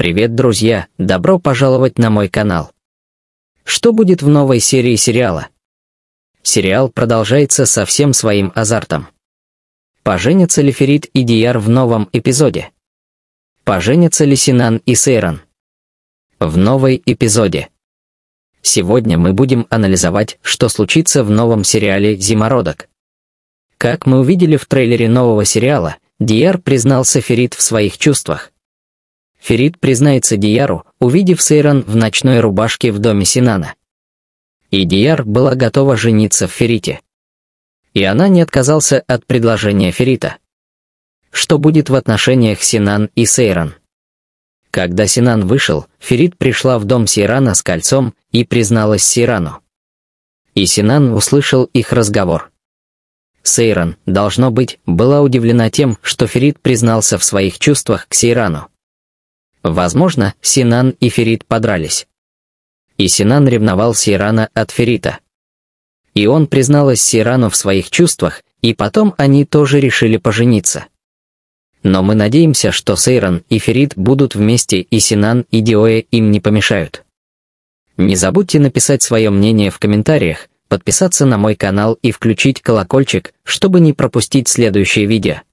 Привет, друзья! Добро пожаловать на мой канал. Что будет в новой серии сериала? Сериал продолжается со всем своим азартом. Поженятся ли Ферит и Дияр в новом эпизоде? Поженятся ли Синан и Сейрон? В новой эпизоде. Сегодня мы будем анализовать, что случится в новом сериале «Зимородок». Как мы увидели в трейлере нового сериала, Диар признался Ферит в своих чувствах. Ферид признается Дияру, увидев Сейран в ночной рубашке в доме Синана. И Дияр была готова жениться в Ферите. И она не отказался от предложения Ферита. Что будет в отношениях Синан и Сейран? Когда Синан вышел, Ферит пришла в дом Сейрана с кольцом и призналась Сейрану. И Синан услышал их разговор. Сейран, должно быть, была удивлена тем, что Ферит признался в своих чувствах к Сейрану. Возможно, Синан и Ферит подрались. И Синан ревновал Сирана от Ферита. И он призналась Сирану в своих чувствах, и потом они тоже решили пожениться. Но мы надеемся, что Сейран и Ферит будут вместе, и Синан и Диоэ им не помешают. Не забудьте написать свое мнение в комментариях, подписаться на мой канал и включить колокольчик, чтобы не пропустить следующее видео.